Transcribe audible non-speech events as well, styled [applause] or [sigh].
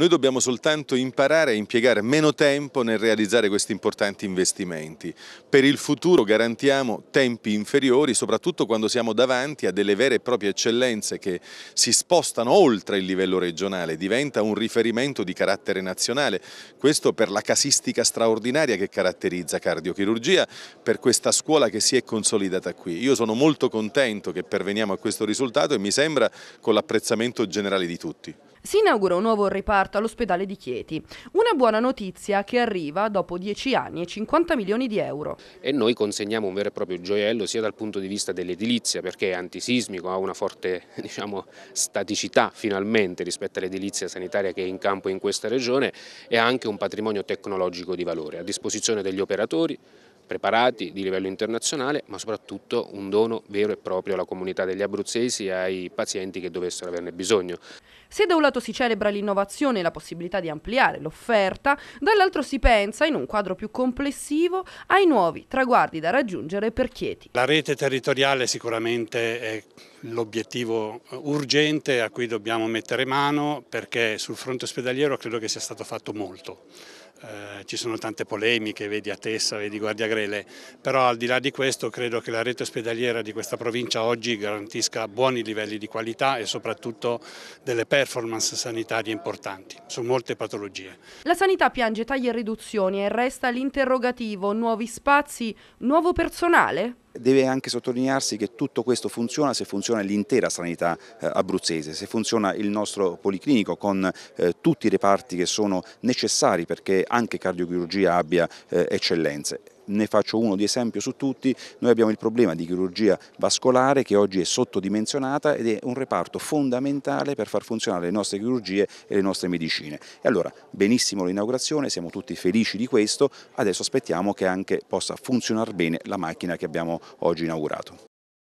Noi dobbiamo soltanto imparare a impiegare meno tempo nel realizzare questi importanti investimenti. Per il futuro garantiamo tempi inferiori, soprattutto quando siamo davanti a delle vere e proprie eccellenze che si spostano oltre il livello regionale, diventa un riferimento di carattere nazionale. Questo per la casistica straordinaria che caratterizza cardiochirurgia, per questa scuola che si è consolidata qui. Io sono molto contento che perveniamo a questo risultato e mi sembra con l'apprezzamento generale di tutti si inaugura un nuovo reparto all'ospedale di Chieti. Una buona notizia che arriva dopo 10 anni e 50 milioni di euro. E noi consegniamo un vero e proprio gioiello sia dal punto di vista dell'edilizia perché è antisismico, ha una forte [laughs] diciamo, staticità finalmente rispetto all'edilizia sanitaria che è in campo in questa regione e ha anche un patrimonio tecnologico di valore a disposizione degli operatori, preparati di livello internazionale, ma soprattutto un dono vero e proprio alla comunità degli abruzzesi e ai pazienti che dovessero averne bisogno. Se da un lato si celebra l'innovazione e la possibilità di ampliare l'offerta, dall'altro si pensa, in un quadro più complessivo, ai nuovi traguardi da raggiungere per Chieti. La rete territoriale sicuramente è l'obiettivo urgente a cui dobbiamo mettere mano perché sul fronte ospedaliero credo che sia stato fatto molto. Eh, ci sono tante polemiche, vedi a Tessa, vedi Guardia Grele, però al di là di questo credo che la rete ospedaliera di questa provincia oggi garantisca buoni livelli di qualità e soprattutto delle persone performance sanitarie importanti su molte patologie. La sanità piange tagli e riduzioni e resta l'interrogativo, nuovi spazi, nuovo personale? Deve anche sottolinearsi che tutto questo funziona se funziona l'intera sanità eh, abruzzese, se funziona il nostro policlinico con eh, tutti i reparti che sono necessari perché anche cardiochirurgia abbia eh, eccellenze ne faccio uno di esempio su tutti, noi abbiamo il problema di chirurgia vascolare che oggi è sottodimensionata ed è un reparto fondamentale per far funzionare le nostre chirurgie e le nostre medicine. E allora benissimo l'inaugurazione, siamo tutti felici di questo, adesso aspettiamo che anche possa funzionare bene la macchina che abbiamo oggi inaugurato.